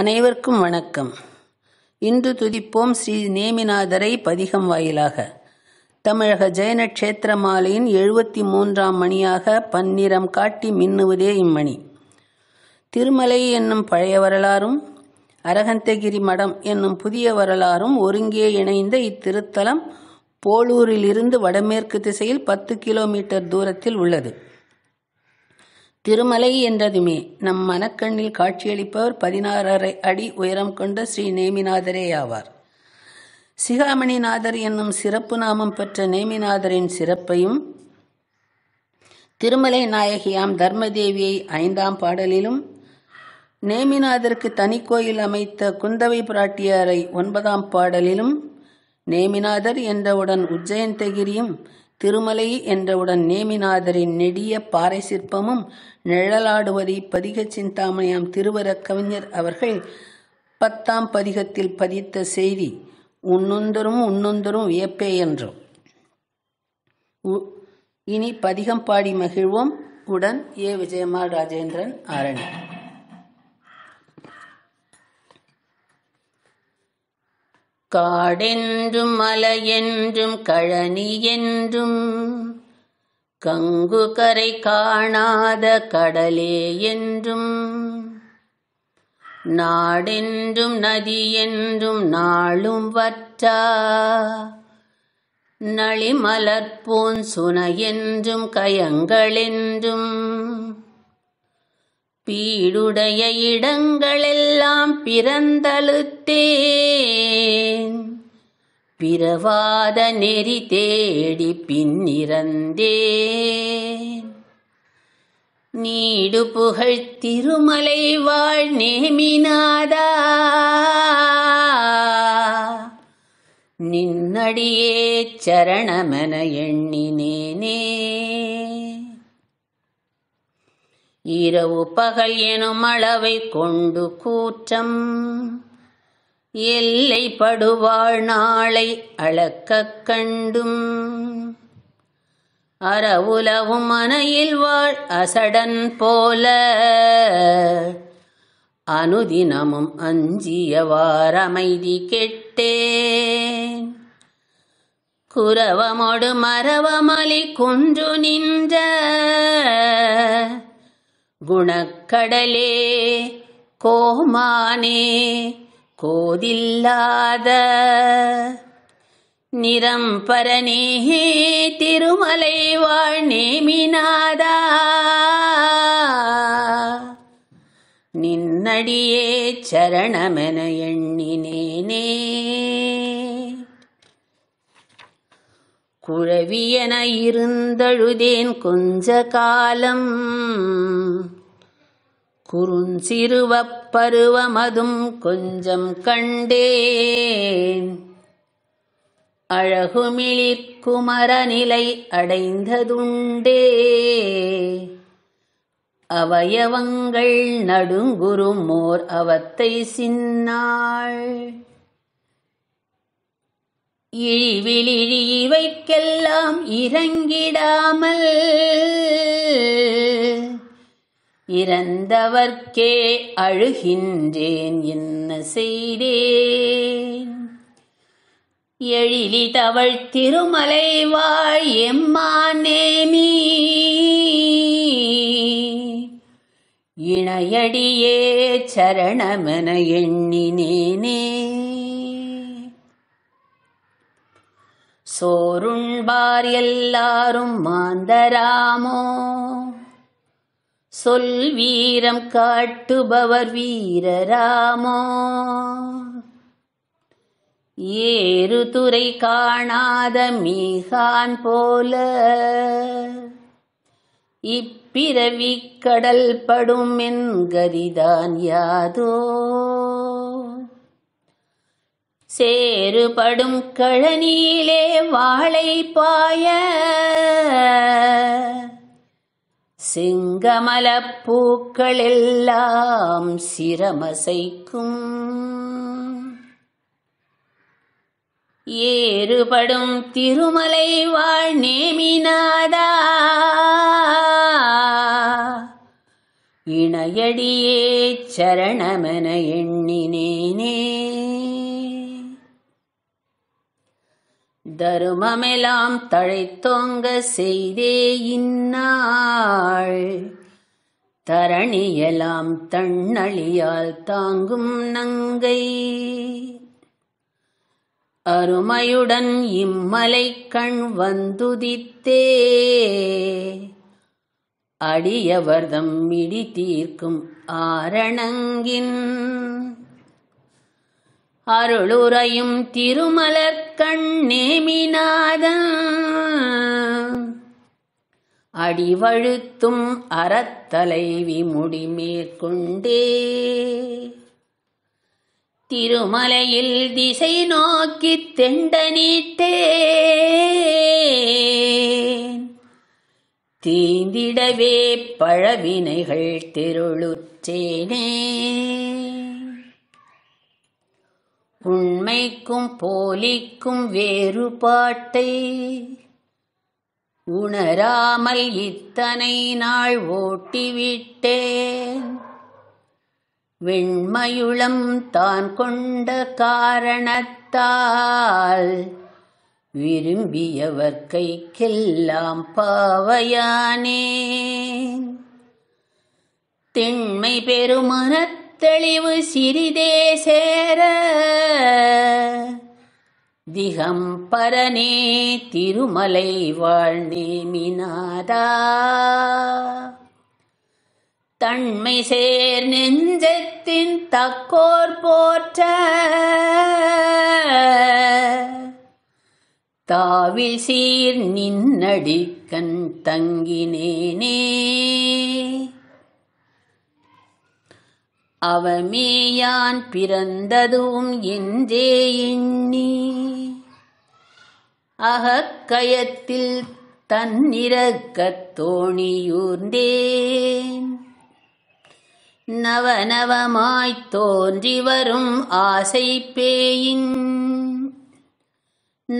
அனைவருக்கும் வணக்கம் இன்று துதிப்போம் ஸ்ரீ நேமிநாதரை பதிகம் வாயிலாக தமிழக ஜெயன மாலையின் எழுபத்தி மூன்றாம் மணியாக பன்னிறம் காட்டி மின்னுவதே இம்மணி திருமலை என்னும் பழைய வரலாறும் அரகந்தகிரி மடம் என்னும் புதிய வரலாறும் ஒருங்கே இணைந்த இத்திருத்தலம் போலூரிலிருந்து வடமேற்கு திசையில் பத்து கிலோமீட்டர் தூரத்தில் உள்ளது திருமலை என்றதுமே நம் மனக்கண்ணில் காட்சியளிப்பவர் பதினாறரை அடி உயரம் கொண்ட ஸ்ரீ நேமிநாதரே ஆவார் சிகாமணிநாதர் என்னும் சிறப்பு நாமம் பெற்ற நேமிநாதரின் சிறப்பையும் திருமலை நாயகியாம் தர்மதேவியை ஐந்தாம் பாடலிலும் நேமிநாதருக்கு தனி கோயில் அமைத்த குந்தவை பிராட்டியாரை ஒன்பதாம் பாடலிலும் நேமிநாதர் என்றவுடன் உஜ்ஜயந்தகிரியும் திருமலை என்றவுடன் நேமிநாதரின் நெடிய பாறை சிற்பமும் நிழலாடுவதை பதிக சிந்தாமணியாம் திருவர கவிஞர் அவர்கள் பத்தாம் பதிகத்தில் பதித்த செய்தி உன்னொந்தரும் உன்னொந்தரும் வியப்பே என்றும் இனி பதிகம் பாடி மகிழ்வோம் உடன் ஏ விஜயமா ராஜேந்திரன் ஆரணி காடென்றும் மலையென்றும் கழனி என்றும் கங்கு கரை காணாத கடலே என்றும் நாடென்றும் நதி என்றும் நாளும் வற்றா நளிமலர்பூன் சுனையென்றும் கயங்களென்றும் பீடுடைய இடங்களெல்லாம் பிறந்தழுத்தேன் பிறவாத நெறி தேடி பின்னிறந்தேன் நீடு புகழ் திருமலை வாழ் நேமினாதா நின்னடியே சரணமென எண்ணினேனே இரவு பகல் எனும் அளவை கொண்டு கூற்றம் எல்லை படுவாள் நாளை அளக்கக் கண்டும் அறவுலவும் மனையில் வாழ் அசடன் போல அனுதினமும் அஞ்சியவாரமைதி கெட்டேன் குரவமோடு மரவமலி குன்று நின்ற குணக்கடலே கோமானே கோதில்லாத நிரம்பரனே திருமலை வாழ்நேமிநாதா நின்னடியே சரணமென எண்ணினேனே குழவியன இருந்தழுதேன் கொஞ்ச காலம் குறுஞ்சிறுவப் பருவமதும் கொஞ்சம் கண்டேன் அழகுமிழிற் குமரநிலை அடைந்ததுண்டே அவயவங்கள் நடுங்குறும் ஓர் அவத்தை சின்னாள் இழிவிழிழி இவைக்கெல்லாம் இறங்கிடாமல் இறந்தவர்க்கே அழுகின்றேன் என்ன செய்தேன் எழிலி தவள் திருமலை வாழ் எம்மா நேமி இணையடியே சரணமென எண்ணினேனே சோருண்பார் எல்லாரும் மாந்தராமோ சொல் வீரம் காட்டுபவர் வீரராமோ ஏறு துறை காணாத மீகான் போல இப்பிறவி கடல் படும் என் கரிதான் யாதோ சேறுபடும் கழனியிலே வாழை பாய சிங்கமலப் பூக்கள் எல்லாம் சிரமசைக்கும் ஏறுபடும் திருமலை வாழ் நேமினாதா இணையடியே சரணமென எண்ணினேனே தருமமெலாம் தழைத்தோங்க செய்தே இன்னாள் தரணியெல்லாம் தன்னழியால் தாங்கும் நங்கை அருமையுடன் இம்மலை கண் வந்துதித்தே அடியவர்தம் மிடி தீர்க்கும் ஆரணங்கின் அருளுரையும் திருமலர் கண்ணேமிநாதன் அடிவழுத்தும் அறத்தலைவி முடி மேற்கொண்டே திருமலையில் திசை நோக்கி தெண்டனிட்டே தீந்திடவே பழவினைகள் திருளுற்றேனே உண்மைக்கும் போலிக்கும் வேறுபாட்டை உணராமல் இத்தனை நாள் ஓட்டிவிட்டேன் வெண்மயுளம் தான் கொண்ட காரணத்தால் விரும்பியவர் கைக்கெல்லாம் பாவையானே திண்மை பெருமனத் தெளிவு சிறிதே சேர திகம் பரனே திருமலை வாழ்ந்தே மினாதா தன்மை சேர் நெஞ்சத்தின் தக்கோர் போற்ற தாவில் சீர் நின்னடிக்கண் தங்கினேனே அவமேயான் பிறந்ததும் என்றே எண்ணி அகக்கயத்தில் தன்னிறக்கத் தோணியூர்ந்தேன் நவநவமாய்த் தோன்றி வரும் ஆசை பேயின்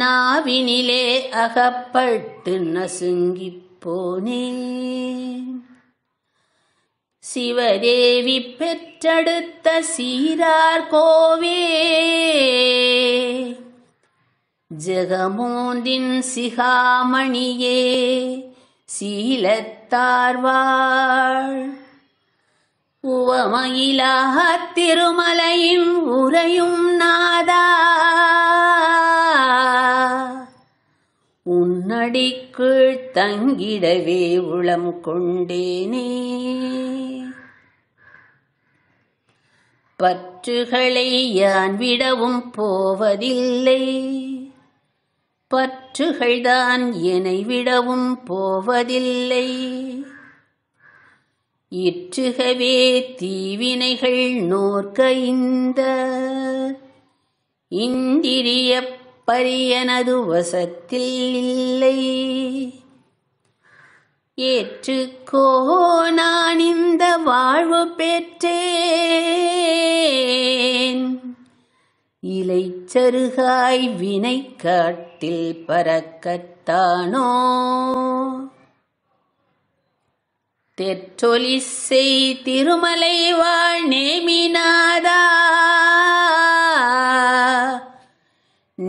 நாவினிலே அகப்பட்டு நசுங்கிப் போனேன் சிவதேவி பெற்றடுத்த சீரார் கோவே ஜெகமோந்தின் சிகாமணியே சீலத்தார்வாள் உவமயிலாக திருமலையின் உரையும் நாதா உன்னடிக்குள் தங்கிடவே உளம் கொண்டேனே பற்றுகளை யான் விடவும் போவதில்லை பற்றுகள்தான் என்னை விடவும் போவதில்லை இற்றுகவே தீவினைகள் நோர்க்க இந்த இந்திரிய பரியனது வசத்தில் இல்லை ஏற்றுக்கோ நான் இந்த வாழ்வு பெற்றேன் இலை சருகாய் வினை காட்டில் பறக்கத்தானோ தெற்றொலி செய் திருமலை வாழ் நேமினாதா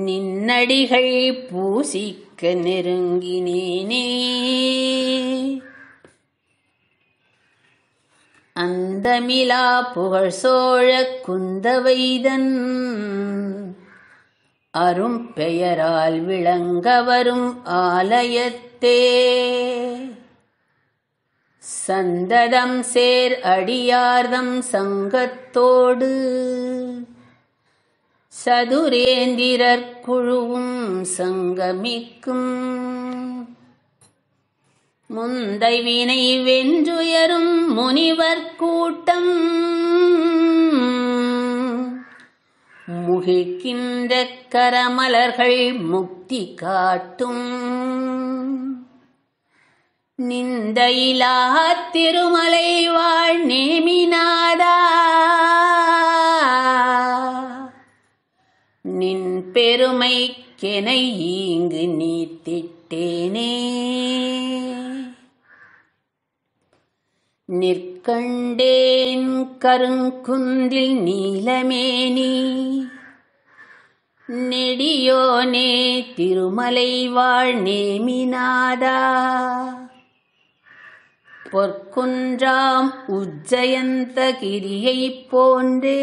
நின்னடிகள் பூசிக்க நெருங்கினேனே அந்த மிலா புகழ் சோழ குந்தவைதன் அரும் பெயரால் விளங்க வரும் ஆலயத்தே சந்ததம் சேர் அடியார்தம் சங்கத்தோடு சதுரேந்திரர் குழுவும் சங்கமிக்கும் முந்தை வினை வென்றுயரும் முனிவர் கூட்டம் முகிழ்கின்ற கரமலர்கள் முக்தி காட்டும் நிந்தையிலா திருமலை வாழ் நேமினாதா நின் பெருமைக்கென ஈங்கு நீ திட்டேனே நிற்கண்டேன் கருங்குந்தில் நீலமேனி நெடியோனே திருமலை வாழ் நேமிநாதா பொற்குன்றாம் உஜ்ஜயந்த கிரியை போன்றே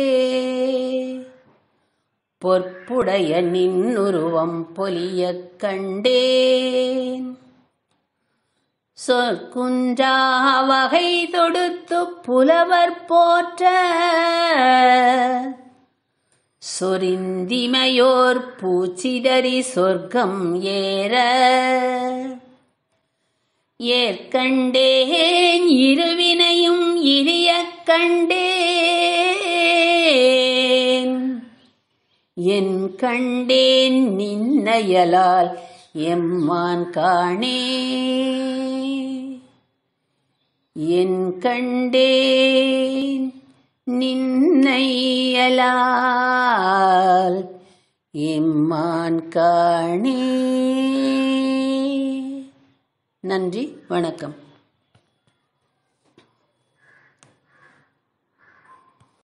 பொற்புடைய நின்னுருவம் பொலியக் கண்டேன் சொற்குன்றா வகை தொடுத்து புலவர் போற்ற சொரிந்திமையோர் பூச்சிதறி சொர்க்கம் ஏற ஏற்கண்டேன் இருவினையும் இரிய கண்டேன் என் கண்டேன் நின்னயலால் எம்மான் காணேன் என் கண்டேன் நின்னையலால் இம்மான் காணே நன்றி வணக்கம்